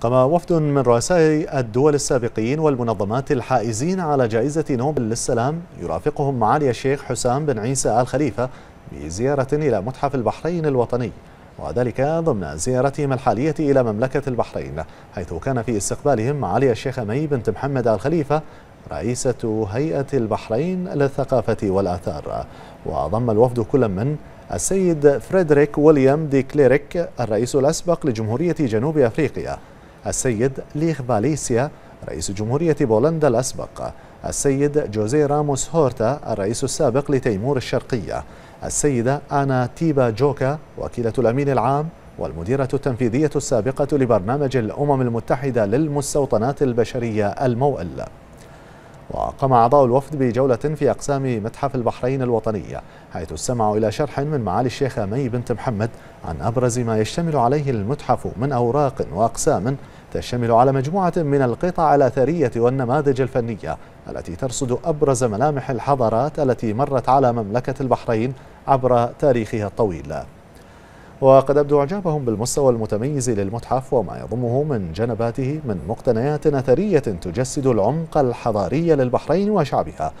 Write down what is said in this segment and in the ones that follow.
قام وفد من رؤساء الدول السابقين والمنظمات الحائزين على جائزة نوبل للسلام يرافقهم معالي الشيخ حسام بن عيسى آل خليفة بزيارة إلى متحف البحرين الوطني وذلك ضمن زيارتهم الحالية إلى مملكة البحرين حيث كان في استقبالهم معالي الشيخ مي بنت محمد آل خليفة رئيسة هيئة البحرين للثقافة والآثار وضم الوفد كل من السيد فريدريك ويليام دي كليريك الرئيس الأسبق لجمهورية جنوب أفريقيا السيد ليخ باليسيا رئيس جمهورية بولندا الأسبق السيد جوزي راموس هورتا الرئيس السابق لتيمور الشرقية السيدة أنا تيبا جوكا وكيلة الأمين العام والمديرة التنفيذية السابقة لبرنامج الأمم المتحدة للمستوطنات البشرية الموئل وقام أعضاء الوفد بجولة في أقسام متحف البحرين الوطنية حيث استمعوا إلى شرح من معالي الشيخة مي بنت محمد عن أبرز ما يشتمل عليه المتحف من أوراق وأقسام تشمل على مجموعة من القطع الأثرية والنماذج الفنية التي ترصد أبرز ملامح الحضارات التي مرت على مملكة البحرين عبر تاريخها الطويل وقد أبدوا إعجابهم بالمستوى المتميز للمتحف وما يضمه من جنباته من مقتنيات أثرية تجسد العمق الحضاري للبحرين وشعبها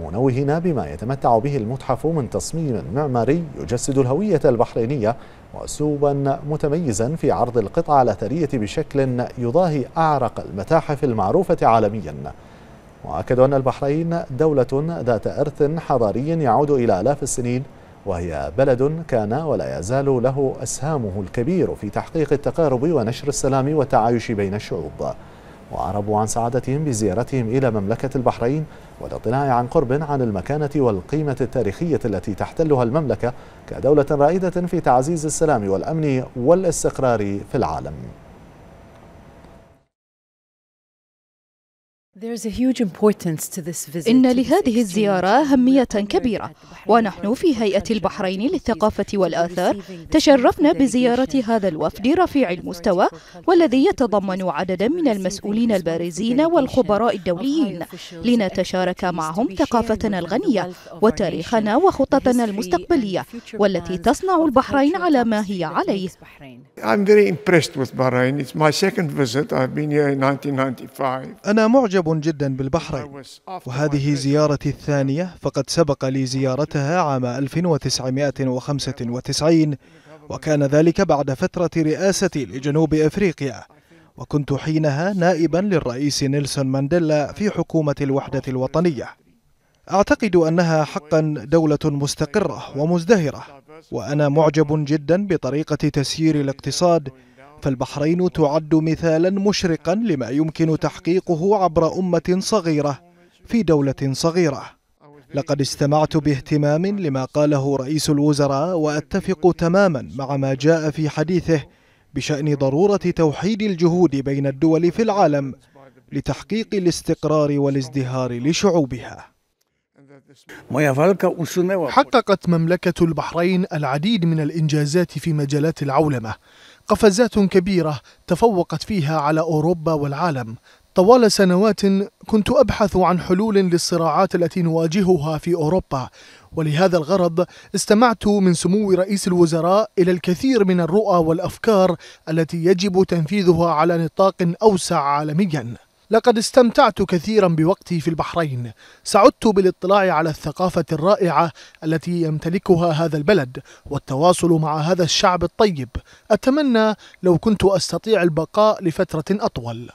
منوهنا بما يتمتع به المتحف من تصميم معماري يجسد الهوية البحرينية وأسلوبا متميزا في عرض القطع الأثرية بشكل يضاهي أعرق المتاحف المعروفة عالميا وأكد أن البحرين دولة ذات إرث حضاري يعود إلى آلاف السنين وهي بلد كان ولا يزال له أسهامه الكبير في تحقيق التقارب ونشر السلام والتعايش بين الشعوب وأعربوا عن سعادتهم بزيارتهم إلى مملكة البحرين والاطلاع عن قرب عن المكانة والقيمة التاريخية التي تحتلها المملكة كدولة رائدة في تعزيز السلام والأمن والاستقرار في العالم إن لهذه الزيارة أهمية كبيرة ونحن في هيئة البحرين للثقافة والآثار تشرفنا بزيارة هذا الوفد رفيع المستوى والذي يتضمن عددا من المسؤولين البارزين والخبراء الدوليين لنتشارك معهم ثقافتنا الغنية وتاريخنا وخططنا المستقبلية والتي تصنع البحرين على ما هي عليه أنا معجب معجب جدا بالبحرين وهذه زيارتي الثانية فقد سبق لي زيارتها عام 1995 وكان ذلك بعد فترة رئاستي لجنوب أفريقيا وكنت حينها نائبا للرئيس نيلسون مانديلا في حكومة الوحدة الوطنية أعتقد أنها حقا دولة مستقرة ومزدهرة وأنا معجب جدا بطريقة تسيير الاقتصاد فالبحرين تعد مثالا مشرقا لما يمكن تحقيقه عبر أمة صغيرة في دولة صغيرة لقد استمعت باهتمام لما قاله رئيس الوزراء وأتفق تماما مع ما جاء في حديثه بشأن ضرورة توحيد الجهود بين الدول في العالم لتحقيق الاستقرار والازدهار لشعوبها حققت مملكة البحرين العديد من الإنجازات في مجالات العولمة قفزات كبيرة تفوقت فيها على أوروبا والعالم طوال سنوات كنت أبحث عن حلول للصراعات التي نواجهها في أوروبا ولهذا الغرض استمعت من سمو رئيس الوزراء إلى الكثير من الرؤى والأفكار التي يجب تنفيذها على نطاق أوسع عالمياً لقد استمتعت كثيرا بوقتي في البحرين سعدت بالاطلاع على الثقافة الرائعة التي يمتلكها هذا البلد والتواصل مع هذا الشعب الطيب أتمنى لو كنت أستطيع البقاء لفترة أطول